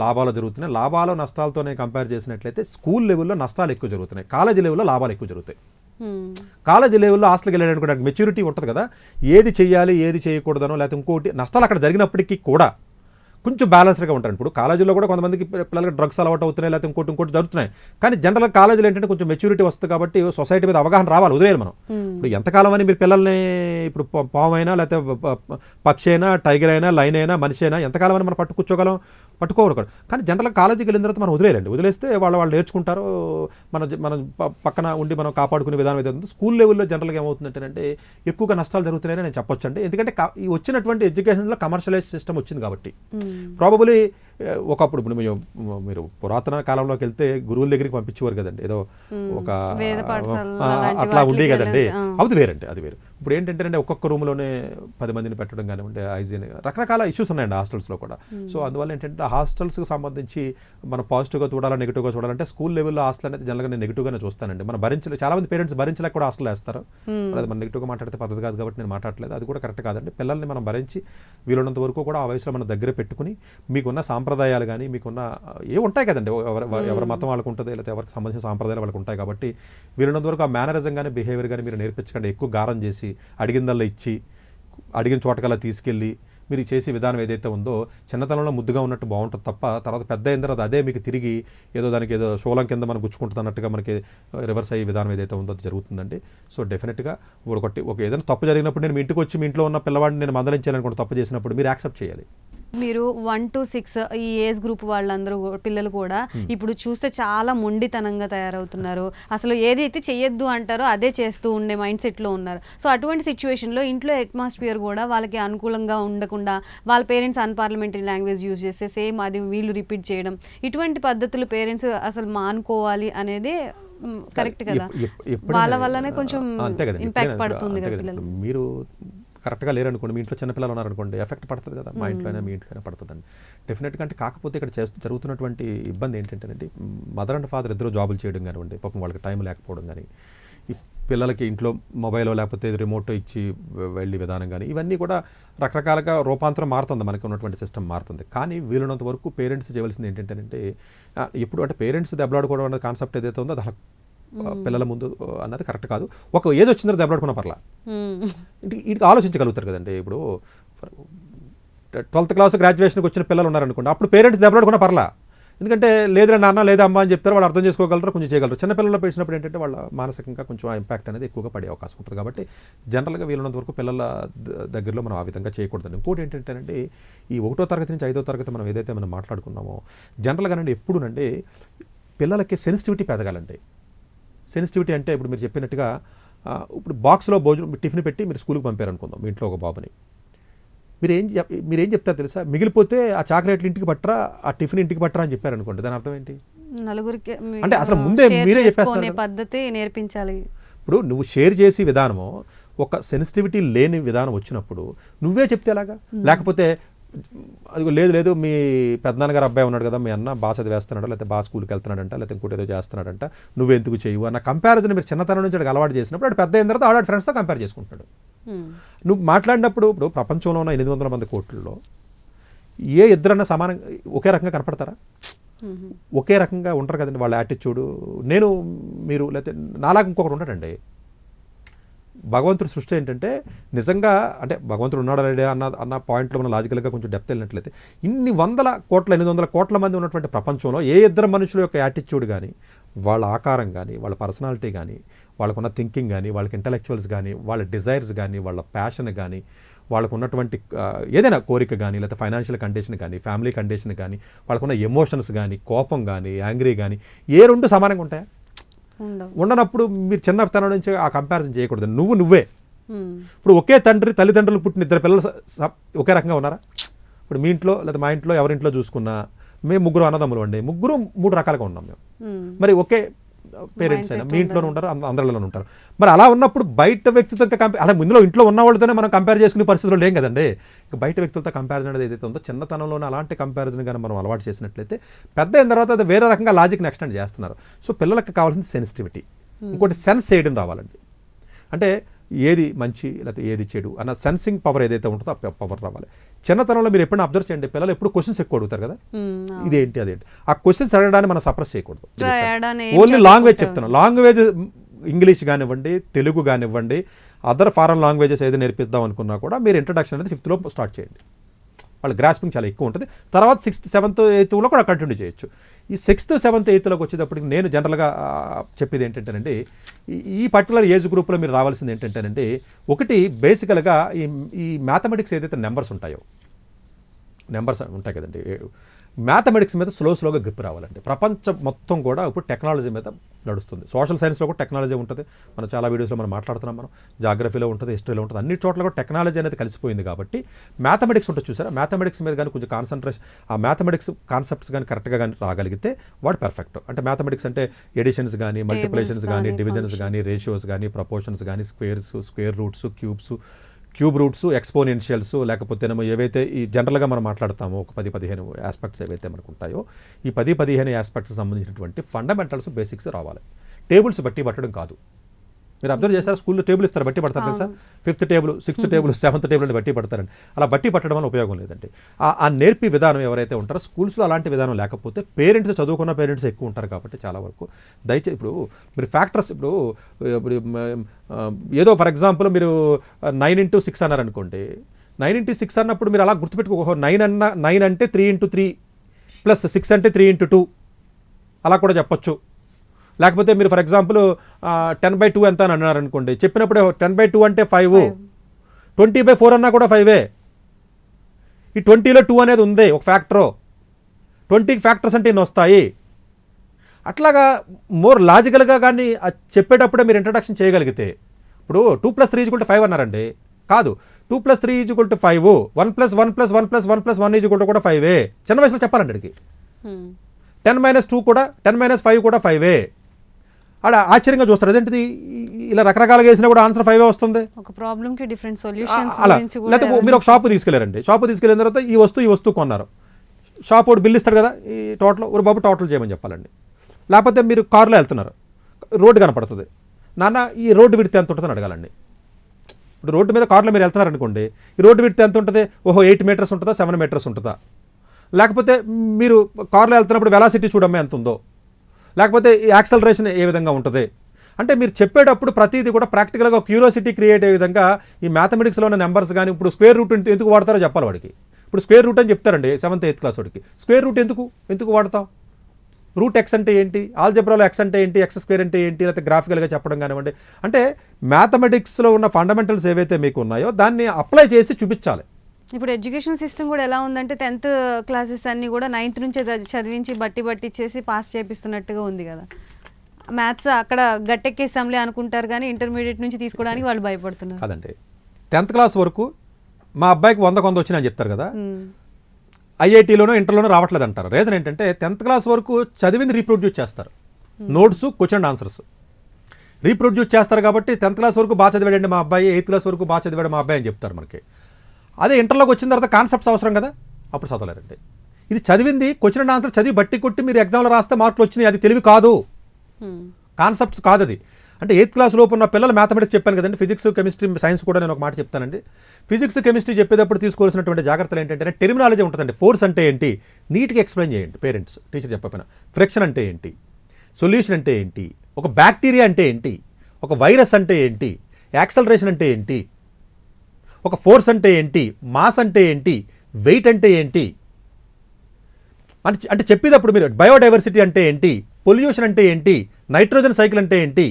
లాభాలు జరుగుతున్నాయి లాభాలు నష్టాలతోనే కంపేర్ చేసినట్లయితే స్కూల్ లెవెల్లో నష్టాలు ఎక్కువ జరుగుతున్నాయి కాలేజీ లెవెల్లో లాభాలు ఎక్కువ జరుగుతాయి hmm. కాలేజీ లెవెల్లో హాస్టల్కి వెళ్ళడానికి మెచ్యూరిటీ ఉంటుంది కదా ఏది చేయాలి ఏది చేయకూడదనో లేకపోతే ఇంకోటి నష్టాలు అక్కడ జరిగినప్పటికీ కూడా కొంచెం బ్యాలెన్స్డ్గా ఉంటారు ఇప్పుడు కాలేజీలో కూడా కొంతమందికి పిల్లలకి డ్రగ్స్ అలవాటు అవుతున్నాయి లేకపోతే ఇంకోటి ఇంకోటి జరుగుతున్నాయి కానీ జనరల్ కాలేజీలు ఏంటంటే కొంచెం మెచ్యూరిటీ వస్తుంది కాబట్టి సొసైటీ మీద అవగాహన రావాలి వదిలేదు మనం ఇప్పుడు ఎంతకాలం అని మీరు పిల్లల్ని ఇప్పుడు పాము అయినా లేకపోతే పక్షి అయినా టైగర్ అయినా లైన్ అయినా మనిషి అయినా ఎంతకాలం అని మనం పట్టుకూర్చోగలం పట్టుకోగలం కానీ జనరల్ కాలేజీకి వెళ్ళిన తర్వాత మనం వదిలేయండి వదిలేస్తే వాళ్ళు వాళ్ళు నేర్చుకుంటారు మన మనం పక్కన ఉండి మనం కాపాడుకునే విధానం ఏదైతే స్కూల్ లెవెల్లో జనరల్గా ఏమవుతుందంటే ఎక్కువగా నష్టాలు జరుగుతున్నాయని నేను చెప్పొచ్చండి ఎందుకంటే ఈ వచ్చినటువంటి ఎడ్యుకేషన్లో కమర్షియలైజ్ సిస్టమ్ వచ్చింది కాబట్టి ప్రాబబులీ eh, ఒకప్పుడు ఇప్పుడు మేము మీరు పురాతన కాలంలోకి వెళ్తే గురువుల దగ్గరికి పంపించేవారు కదండి ఏదో hmm. ఒక అట్లా ఉండే కదండి అది వేరండి అది వేరు ఇప్పుడు ఏంటంటే ఒక్కొక్క రూమ్లోనే పది మందిని పెట్టడం కానివ్వండి హైజీన్ రకరకాల ఇష్యూస్ ఉన్నాయండి హాస్టల్స్లో కూడా సో అందువల్ల ఏంటంటే హాస్టల్స్కి సంబంధించి మనం పాజిటివ్గా చూడాలా నెగిటివ్గా చూడాలంటే స్కూల్ లెవెల్లో హాస్టల్ అనేది జనరల్గా నేను నెగిటివ్గానే చూస్తానండి మనం భరించలే చాలా మంది పేరెంట్స్ భరించలేక కూడా హాస్టల్ వేస్తారు అది మనం నెగిటివ్గా మాట్లాడితే పద్ధతి కాదు కాబట్టి నేను మాట్లాడలేదు అది కూడా కరెక్ట్ కాదండి పిల్లల్ని మనం భరించి వీలున్నంత వరకు కూడా ఆ వయసులో మన దగ్గర పెట్టుకుని మీకున్న సాంప్రదాయాలు కానీ మీకున్న ఏ ఉంటాయి కదండి ఎవరు ఎవరి మతం వాళ్ళకు ఉంటుంది లేకపోతే ఎవరికి సంబంధించిన సాంప్రదాయాలు వాళ్ళకు ఉంటాయి కాబట్టి వీలున్నంత వరకు ఆ మేనరిజం కానీ బిహేవియర్ కానీ మీరు నేర్పించకండి ఎక్కువ గారం చేసి అడిగిందల్లా ఇచ్చి అడిగిన చోటకల్లా తీసుకెళ్ళి మీరు చేసే విధానం ఏదైతే ఉందో చిన్నతనంలో ముద్దుగా ఉన్నట్టు బాగుంటుంది తప్ప తర్వాత పెద్ద అయిన తర్వాత అదే మీకు తిరిగి ఏదో దానికి ఏదో శూలం కింద మనం గుచ్చుకుంటుంది అన్నట్టుగా మనకి రివర్స్ అయ్యే విధానం ఏదైతే ఉందో అది జరుగుతుందండి సో డెఫినెట్గా ఒకటి ఒక ఏదైనా తప్పు జరిగినప్పుడు నేను మీ ఇంటికి వచ్చి మీ ఇంట్లో ఉన్న పిల్లవాడిని నేను మందలించాలనుకుంటే తప్పు చేసినప్పుడు మీరు యాక్సెప్ట్ చేయాలి మీరు వన్ టు సిక్స్ ఈ ఏజ్ గ్రూప్ వాళ్ళందరూ పిల్లలు కూడా ఇప్పుడు చూస్తే చాలా మొండితనంగా తయారవుతున్నారు అసలు ఏదైతే చేయొద్దు అంటారో అదే చేస్తూ ఉండే మైండ్ సెట్లో ఉన్నారు సో అటువంటి సిచ్యువేషన్లో ఇంట్లో అట్మాస్ఫియర్ కూడా వాళ్ళకి అనుకూలంగా ఉండకుండా వాళ్ళ పేరెంట్స్ అన్పార్లమెంటరీ లాంగ్వేజ్ యూజ్ చేస్తే సేమ్ అది వీళ్ళు రిపీట్ చేయడం ఇటువంటి పద్ధతులు పేరెంట్స్ అసలు మానుకోవాలి అనేది కరెక్ట్ కదా వాళ్ళ వల్లనే కొంచెం ఇంపాక్ట్ పడుతుంది కదా మీరు కరెక్ట్గా లేరనుకోండి మీ ఇంట్లో చిన్నపిల్లలు ఉన్నారనుకోండి ఎఫెక్ట్ పడుతుంది కదా మా ఇంట్లోనే మీ అయినా పడుతుందండి డెఫినెట్గా అంటే కాకపోతే ఇక్కడ జరుగుతున్నటువంటి ఇబ్బంది ఏంటంటే మదర్ అండ్ ఫాదర్ ఇద్దరు జాబులు చేయడం కానివ్వండి పాపం వాళ్ళకి టైం లేకపోవడం కానీ పిల్లలకి ఇంట్లో మొబైల్ లేకపోతే రిమోట్ ఇచ్చి వెళ్ళి విధానం కానీ ఇవన్నీ కూడా రకరకాలుగా రూపాంతరం మారుతుంది మనకు ఉన్నటువంటి సిస్టమ్ మారుతుంది కానీ వీలున్నంత వరకు పేరెంట్స్ చేయవలసింది ఏంటంటే ఎప్పుడు అంటే పేరెంట్స్ దెబ్బలాడుకోవడం అనే కాన్సెప్ట్ ఏదైతే ఉందో అది పిల్లల ముందు అన్నది కరెక్ట్ కాదు ఒక ఏదో వచ్చిందో దెబ్బలాడుకున్న పర్లా వీటికి ఆలోచించగలుగుతారు కదండి ఇప్పుడు ట్వెల్త్ క్లాస్ గ్రాడ్యుయేషన్కి వచ్చిన పిల్లలు ఉన్నారనుకోండి అప్పుడు పేరెంట్స్ దెబ్బలాడుకున్న పర్లా ఎందుకంటే లేదా నాన్న లేదా అమ్మ అని చెప్తారు వాళ్ళు అర్థం చేసుకోగలరు కొంచెం చేయగలరు చిన్నపిల్లల్లో పెంచినప్పుడు ఏంటంటే వాళ్ళ మానసికంగా కొంచెం ఇంపాక్ట్ అనేది ఎక్కువగా పడే అవకాశం ఉంటుంది కాబట్టి జనరల్గా వీలున్నంత వరకు పిల్లల దగ్గరలో మనం ఆ విధంగా చేయకూడదండి ఇంకోటి ఏంటంటేనండి ఈ ఒకటో తరగతి నుంచి ఐదో తరగతి మనం ఏదైతే మనం మాట్లాడుకున్నామో జనరల్గానండి ఎప్పుడునండి పిల్లలకి సెన్సిటివిటీ పెదగాలండి సెన్సిటివిటీ అంటే ఇప్పుడు మీరు చెప్పినట్టుగా ఇప్పుడు బాక్స్లో భోజనం టిఫిన్ పెట్టి మీరు స్కూల్కి పంపారు అనుకుందాం మీ ఇంట్లో ఒక బాబుని మీరు ఏం మీరు ఏం చెప్తారు తెలుసా మిగిలిపోతే ఆ చాక్లెట్లు ఇంటికి పట్టరా ఆ టిఫిన్ ఇంటికి పట్టరా అని చెప్పారు అనుకోండి దాని అర్థం ఏంటి నలుగురికి అంటే అసలు ముందే మీరే చెప్పేస్తారు పద్ధతి నేర్పించాలి ఇప్పుడు నువ్వు షేర్ చేసే విధానము ఒక సెన్సిటివిటీ లేని విధానం వచ్చినప్పుడు నువ్వే చెప్తే ఎలాగా లేకపోతే అది లేదు లేదు మీ పెద్దనాన్నగారు అబ్బాయి ఉన్నాడు కదా మీ అన్న బాగా చదివేస్తున్నాడు లేకపోతే బాగా స్కూల్కి వెళ్తున్నాడంట లేకపోతే ఇంకోటి ఏదో చేస్తున్నాడంట నువ్వు ఎందుకు చేయవు అన్న కంపారిజన్ మీరు చిన్నతనం నుంచి అలవాటు చేసినప్పుడు అటు పెద్ద అయిన తర్వాత ఆడాడు ఫ్రెండ్స్తో కంపేర్ చేసుకుంటాడు నువ్వు మాట్లాడినప్పుడు ఇప్పుడు ప్రపంచంలో ఉన్న ఎనిమిది వందల మంది కోట్లలో ఏ ఇద్దరన్నా సమానంగా ఒకే రకంగా కనపడతారా ఒకే రకంగా ఉంటారు కదండి వాళ్ళ యాటిట్యూడ్ నేను మీరు లేకపోతే నాలాగా ఇంకొకటి ఉండడండి భగవంతుడి సృష్టి ఏంటంటే నిజంగా అంటే భగవంతుడు ఉన్నాడు లేడే అన్న అన్న పాయింట్లో మనం లాజికల్గా కొంచెం డెప్త్ వెళ్ళినట్లయితే ఇన్ని వందల కోట్ల ఎనిమిది వందల కోట్ల మంది ఉన్నటువంటి ప్రపంచంలో ఏ ఇద్దరు మనుషుల యొక్క యాటిట్యూడ్ కానీ వాళ్ళ ఆకారం కానీ వాళ్ళ పర్సనాలిటీ కానీ వాళ్ళకున్న థింకింగ్ కానీ వాళ్ళకి ఇంటలెక్చువల్స్ కానీ వాళ్ళ డిజైర్స్ కానీ వాళ్ళ ప్యాషన్ కానీ వాళ్ళకు ఉన్నటువంటి ఏదైనా కోరిక కానీ లేకపోతే ఫైనాన్షియల్ కండిషన్ కానీ ఫ్యామిలీ కండిషన్ కానీ వాళ్ళకున్న ఎమోషన్స్ కానీ కోపం కానీ యాంగ్రీ కానీ ఏ రెండు సమానంగా ఉంటాయా ఉండనప్పుడు మీరు చిన్నతనం నుంచి ఆ కంపారిజన్ చేయకూడదు నువ్వు నువ్వే ఇప్పుడు ఒకే తండ్రి తల్లిదండ్రులు పుట్టిన ఇద్దరు పిల్లలు ఒకే రకంగా ఉన్నారా ఇప్పుడు మీ ఇంట్లో లేదా మా ఇంట్లో ఎవరింట్లో చూసుకున్నా మేము ముగ్గురు అన్నదమ్ములు అండి ముగ్గురు మూడు రకాలుగా ఉన్నాం మేము మరి ఒకే పేరెంట్స్ అయినా మీ ఇంట్లో ఉంటారు అందరిలో ఉంటారు మరి అలా ఉన్నప్పుడు బయట వ్యక్తితో కంపేర్ అలా ముందులో ఇంట్లో ఉన్న వాళ్ళతోనే మనం కంపేర్ చేసుకునే పరిస్థితిలో లేం కదండి ఇక బయట వ్యక్తులతో కంపారిజన్ అనేది ఏదైతే ఉందో చిన్నతనంలోనే అలాంటి కంపారిజన్ కానీ మనం అలవాటు చేసినట్లయితే పెద్ద అయిన తర్వాత అది వేరే రకంగా లాజిక్ని ఎక్స్టెండ్ చేస్తున్నారు సో పిల్లలకు కావాల్సిన సెన్సిటివిటీ ఇంకోటి సెన్స్ చేయడం రావాలండి అంటే ఏది మంచి లేకపోతే ఏది చెడు అన్న సెన్సింగ్ పవర్ ఏదైతే ఉంటుందో ఆ పవర్ రావాలి చిన్నతనంలో మీరు ఎప్పుడైనా అబ్జర్వ్ చేయండి పిల్లలు ఎప్పుడు క్వశ్చన్స్ ఎక్కువ అడుగుతారు కదా ఇదేంటి అదేంటి ఆ క్వశ్చన్స్ అడగడానికి మనం సప్రెస్ చేయకూడదు ఓన్లీ లాంగ్వేజ్ చెప్తున్నాం లాంగ్వేజ్ ఇంగ్లీష్ కానివ్వండి తెలుగు కానివ్వండి అదర్ ఫారెన్ లాంగ్వేజెస్ ఏది నేర్పిద్దాం అనుకున్నా కూడా మీరు ఇంట్రడక్షన్ అనేది ఫిఫ్త్లో స్టార్ట్ చేయండి వాళ్ళ గ్రాస్పింగ్ చాలా ఎక్కువ ఉంటుంది తర్వాత సిక్స్త్ సెవెంత్ ఎయిత్లో కూడా కంటిన్యూ చేయొచ్చు ఈ సిక్స్త్ సెవెంత్ ఎయిత్లోకి వచ్చేటప్పటికి నేను జనరల్గా చెప్పేది ఏంటంటేనండి ఈ పర్టికులర్ ఏజ్ గ్రూప్లో మీరు రావాల్సింది ఏంటంటేనండి ఒకటి బేసికల్గా ఈ ఈ మ్యాథమెటిక్స్ ఏదైతే నెంబర్స్ ఉంటాయో నెంబర్స్ ఉంటాయి కదండి మ్యాథమెటిక్స్ మీద స్లో స్లోగా గ్రిప్ రావాలండి ప్రపంచం మొత్తం కూడా ఇప్పుడు టెక్నాలజీ మీద నడుస్తుంది సోషల్ సైన్స్లో కూడా టెక్నాలజీ ఉంటుంది మనం చాలా వీడియోస్లో మనం మాట్లాడుతున్నాం మనం జాగ్రఫీలో ఉంటుంది హిస్టరీలో ఉంటుంది అన్ని చోట్ల కూడా టెక్నాలజీ అనేది కలిసిపోయింది కాబట్టి మ్యాథమెటిక్స్ ఉంటుంది చూసారా మ్యాథమెటిక్స్ మీద కానీ కొంచెం కాన్సన్ట్రేషన్ ఆ మ్యాథమెటిక్స్ కాన్సెప్ట్స్ కానీ కరెక్ట్గా కానీ రాగలిగితే వాడు పర్ఫెక్ట్ అంటే మ్యాథమెటిక్స్ అంటే ఎడిషన్స్ కానీ మల్టిప్లేషన్స్ కానీ డివిజన్స్ కానీ రేషియోస్ కానీ ప్రపోర్షన్స్ కానీ squares square roots cubes cube roots exponentials లేకపోతే ఏవైతే ఈ జనరల్గా మనం మాట్లాడతామో ఒక పది పదిహేను ఆస్పెక్ట్స్ ఏవైతే మనకు ఉంటాయో ఈ పది పదిహేను ఆస్పెక్ట్స్ సంబంధించినటువంటి ఫండమెంటల్స్ బేసిక్స్ రావాలి టేబుల్స్ బట్టి పట్టడం కాదు మీరు అబ్జర్వ్ చేస్తారు స్కూల్లో టేబుల్ ఇస్తారు బట్టి పడతారు తెలుసా fifth table sixth table seventh table అని బట్టి పడతారండి అలా బట్టి పట్టడం వల్ల ఉపయోగం లేదండి ఆ నేర్పి విధానం ఎవరైతే ఉంటారో స్కూల్స్లో అలాంటి విధానం లేకపోతే పేరెంట్స్ చదువుకున్న పేరెంట్స్ ఎక్కువ ఉంటారు కాబట్టి చాలా వరకు దయచేసి ఇప్పుడు మీరు ఫ్యాక్టర్స్ ఇప్పుడు ఏదో ఫర్ ఎగ్జాంపుల్ మీరు నైన్ ఇంటూ సిక్స్ అన్నారనుకోండి నైన్ ఇంటూ సిక్స్ అన్నప్పుడు మీరు అలా గుర్తుపెట్టుకో నైన్ అన్న నైన్ అంటే three into three plus six అంటే త్రీ ఇంటూ టూ అలా కూడా చెప్పచ్చు లేకపోతే మీరు for example ten by two ఎంత అని అన్నారనుకోండి చెప్పినప్పుడు టెన్ బై టూ అంటే ఫైవ్ ట్వంటీ బై ఫోర్ అన్నా కూడా ఫైవే ఈ ట్వంటీలో టూ అనేది ఉంది ఒక ఫ్యాక్టరు ట్వంటీ ఫ్యాక్టర్స్ అంటే ఇన్ని వస్తాయి అట్లాగా మోర్ లాజికల్గా కానీ చెప్పేటప్పుడే మీరు ఇంట్రడక్షన్ చేయగలిగితే ఇప్పుడు two plus three equal five అన్నారండి కాదు two plus three equal to five one plus one plus one plus one plus one equal to కూడా ఫైవే చిన్న వయసులో చెప్పాలండి అడిగి టెన్ మైనస్ టూ కూడా టెన్ మైనస్ ఫైవ్ కూడా ఫైవే ఆడ ఆశ్చర్యంగా చూస్తారు అదేంటిది ఇలా రకరకాలుగా వేసినా కూడా ఆన్సర్ ఫైవ్ వస్తుంది ఒక డిఫరెంట్ సొల్యూషన్స్ అలా లేకపోతే మీరు ఒక షాప్ తీసుకెళ్లారండి షాప్ తీసుకెళ్ళిన తర్వాత ఈ వస్తువు ఈ వస్తువు కొన్నారు షాప్ ఒకటి బిల్ ఇస్తాడు కదా ఈ టోటల్ ఒక బాబు టోటల్ చేయమని చెప్పాలండి లేకపోతే మీరు కారులో వెళ్తున్నారు రోడ్డు కనపడుతుంది నాన్న ఈ రోడ్డు విడితే ఎంత ఉంటుందని అడగాలండి ఇప్పుడు రోడ్డు మీద కార్లో మీరు వెళ్తున్నారు అనుకోండి ఈ రోడ్డు విడితే ఎంత ఉంటుంది ఓహో ఎయిట్ మీటర్స్ ఉంటుందా సెవెన్ మీటర్స్ ఉంటుందా లేకపోతే మీరు కార్లో వెళ్తున్నప్పుడు వెలాసిటీ చూడమే ఎంత ఉందో లేకపోతే యాక్సలరేషన్ ఏ విధంగా ఉంటుంది అంటే మీరు చెప్పేటప్పుడు ప్రతిదీ కూడా ప్రాక్టికల్గా క్యూరియాసిటీ క్రియేట్ అయ్యే విధంగా ఈ మ్యాథమెటిక్స్లో ఉన్న నెంబర్స్ కానీ ఇప్పుడు స్క్వేర్ రూట్ ఎందుకు వాడతారో చెప్పాలి వాడికి ఇప్పుడు స్క్వేర్ రూట్ అని చెప్తారండి సెవెంత్ ఎయిత్ క్లాస్ వాడికి స్క్వేర్ రూట్ ఎందుకు ఎందుకు వాడతాం రూట్ ఎక్స్ అంటే ఏంటి ఆల్జబ్రాలో ఎక్స్ అంటే ఏంటి ఎక్స్ స్క్వేర్ అంటే ఏంటి లేకపోతే గ్రాఫికల్గా చెప్పడం కానివ్వండి అంటే మ్యాథమెటిక్స్లో ఉన్న ఫండమెంటల్స్ ఏవైతే మీకు ఉన్నాయో దాన్ని అప్లై చేసి చూపించాలి ఇప్పుడు ఎడ్యుకేషన్ సిస్టమ్ కూడా ఎలా ఉందంటే టెన్త్ క్లాసెస్ అన్నీ కూడా నైన్త్ నుంచే చదివించి బట్టి బట్టి చేసి పాస్ చేపిస్తున్నట్టుగా ఉంది కదా మ్యాథ్స్ అక్కడ గట్టెక్కేసాంలే అనుకుంటారు కానీ ఇంటర్మీడియట్ నుంచి తీసుకోవడానికి వాళ్ళు భయపడుతున్నారు అదండి టెన్త్ క్లాస్ వరకు మా అబ్బాయికి వంద కొంద వచ్చినా చెప్తారు కదా ఐఐటీలోనో ఇంటర్లోనో రావట్లేదు అంటారు రీజన్ ఏంటంటే టెన్త్ క్లాస్ వరకు చదివింది రీప్రొడ్యూస్ చేస్తారు నోట్స్ క్వశ్చన్ ఆన్సర్స్ రీప్రొడ్యూస్ చేస్తారు కాబట్టి టెన్త్ క్లాస్ వరకు బాగా చదివాడండి మా అబ్బాయి ఎయిత్ క్లాస్ వరకు బాగా చదివాడు మా అబ్బాయి అని చెప్తారు మనకి అదే ఇంటర్లోకి వచ్చిన తర్వాత కాన్సెప్ట్స్ అవసరం కదా అప్పుడు చదవలేరండి ఇది చదివింది క్వశ్చన్ అండ్ ఆన్సర్ చదివి బట్టి కొట్టి మీరు ఎగ్జామ్లో రాస్తే మార్కులు వచ్చినాయి అది తెలివి కాదు కాన్సెప్ట్స్ కాదు అది అంటే ఎయిత్ క్లాస్ లోపు ఉన్న పిల్లలు మ్యాథమెటిక్స్ చెప్పాను కదండి ఫిజిక్స్ కెమిస్ట్రీ సైన్స్ కూడా నేను ఒక మాట చెప్తానండి ఫిజిక్స్ కెమిస్ట్రీ చెప్పేటప్పుడు తీసుకోవాల్సినటువంటి జాగ్రత్తలు ఏంటంటే టెర్మినాలజీ ఉంటుందండి ఫోర్స్ అంటే ఏంటి నీట్గా ఎక్స్ప్లెయిన్ చేయండి పేరెంట్స్ టీచర్ చెప్పకపోయినా ఫ్రిక్షన్ అంటే ఏంటి సొల్యూషన్ అంటే ఏంటి ఒక బ్యాక్టీరియా అంటే ఏంటి ఒక వైరస్ అంటే ఏంటి యాక్సలరేషన్ అంటే ఏంటి ఒక ఫోర్స్ అంటే ఏంటి మాస్ అంటే ఏంటి వెయిట్ అంటే ఏంటి అంటే అంటే చెప్పేటప్పుడు మీరు బయోడైవర్సిటీ అంటే ఏంటి పొల్యూషన్ అంటే ఏంటి నైట్రోజన్ సైకిల్ అంటే ఏంటి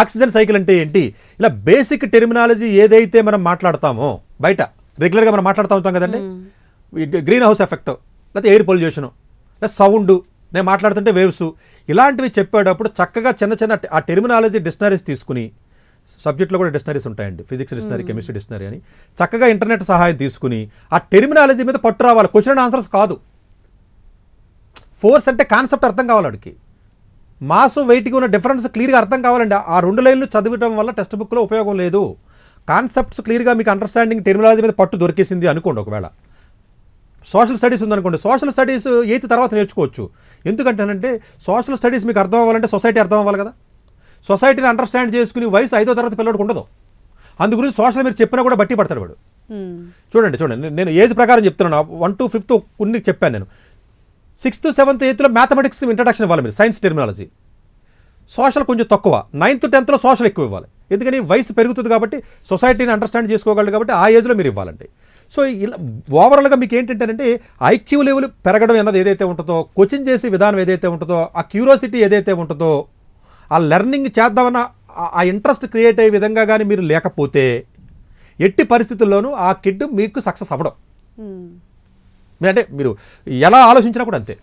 ఆక్సిజన్ సైకిల్ అంటే ఏంటి ఇలా బేసిక్ టెర్మినాలజీ ఏదైతే మనం మాట్లాడతామో బయట రెగ్యులర్గా మనం మాట్లాడుతూ ఉంటాం కదండి గ్రీన్ హౌస్ ఎఫెక్ట్ లేకపోతే ఎయిర్ పొల్యూషను లేదా సౌండ్ నేను మాట్లాడుతుంటే వేవ్స్ ఇలాంటివి చెప్పేటప్పుడు చక్కగా చిన్న చిన్న ఆ టెర్మినాలజీ డిక్షనరీస్ తీసుకుని సబ్జెక్ట్లో కూడా డిక్షనరీస్ ఉంటాయండి ఫిజిక్స్ డిక్షనరీ కెమిస్ట్రీ డిక్షనరీ అని చక్కగా ఇంటర్నెట్ సహాయం తీసుకుని ఆ టెర్మినాలజీ మీద పట్టు రావాలి క్వశ్చన్ అండ్ ఆన్సర్స్ కాదు ఫోర్స్ అంటే కాన్సెప్ట్ అర్థం కావాలి వాడికి మాసు వెయిట్కి ఉన్న డిఫరెన్స్ క్లియర్గా అర్థం కావాలండి ఆ రెండు లైన్లు చదవటం వల్ల టెక్స్ట్ బుక్లో ఉపయోగం లేదు కాన్సెప్ట్స్ క్లియర్గా మీకు అండర్స్టాండింగ్ టెర్మినాలజీ మీద పట్టు దొరికేసింది అనుకోండి ఒకవేళ సోషల్ స్టడీస్ ఉందనుకోండి సోషల్ స్టడీస్ ఎయిత్ తర్వాత నేర్చుకోవచ్చు ఎందుకంటేనంటే సోషల్ స్టడీస్ మీకు అర్థం అవ్వాలంటే సొసైటీ అర్థం అవ్వాలి కదా సొసైటీని అండర్స్టాండ్ చేసుకుని వయసు ఐదో తరగతి పిల్లడికి ఉండదు అందు గురించి సోషల్ మీరు చెప్పినా కూడా బట్టి పడతాడు వాడు చూడండి చూడండి నేను ఏజ్ ప్రకారం చెప్తున్నాను వన్ టు ఫిఫ్త్ కొన్ని చెప్పాను నేను సిక్స్త్ సెవెంత్ ఎయిత్లో మ్యాథమెటిక్స్ ఇంట్రడక్షన్ ఇవ్వాలి మీరు సైన్స్ టెర్మినాలజీ సోషల్ కొంచెం తక్కువ నైన్త్ టెన్త్లో సోషల్ ఎక్కువ ఇవ్వాలి ఎందుకని వయసు పెరుగుతుంది కాబట్టి సొసైటీని అండర్స్టాండ్ చేసుకోగలరు కాబట్టి ఆ ఏజ్లో మీరు ఇవ్వాలండి సో ఇలా ఓవరాల్గా మీకు ఏంటంటేనంటే ఐక్యూ లెవెల్ పెరగడం అన్నది ఏదైతే ఉంటుందో కోచింగ్ చేసే విధానం ఏదైతే ఉంటుందో ఆ క్యూరియాసిటీ ఏదైతే ఉంటుందో ఆ లెర్నింగ్ చేద్దామన్న ఆ ఇంట్రెస్ట్ క్రియేట్ అయ్యే విధంగా కానీ మీరు లేకపోతే ఎట్టి పరిస్థితుల్లోనూ ఆ కిడ్ మీకు సక్సెస్ అవ్వడం అంటే మీరు ఎలా ఆలోచించినా కూడా అంతే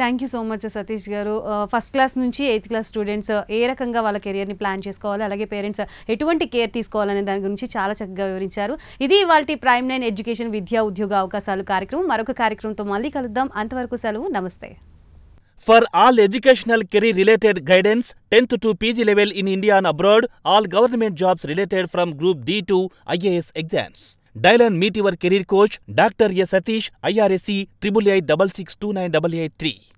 thank you so much Satish గారు ఫస్ట్ క్లాస్ నుంచి ఎయిత్ క్లాస్ స్టూడెంట్స్ ఏ రకంగా వాళ్ళ కెరియర్ని ప్లాన్ చేసుకోవాలి అలాగే పేరెంట్స్ ఎటువంటి కేర్ తీసుకోవాలనే దాని గురించి చాలా చక్కగా వివరించారు ఇది వాళ్ళ ప్రైమ్ లైన్ ఎడ్యుకేషన్ విద్యా ఉద్యోగ అవకాశాలు కార్యక్రమం మరొక కార్యక్రమంతో మళ్ళీ కలుద్దాం అంతవరకు సెలవు నమస్తే For all educational career related guidance, 10th to PG level in India and abroad, all government jobs related from Group D to IAS exams. Dial and meet your career coach, Dr. A. Satish, IRSC, 888 669 883.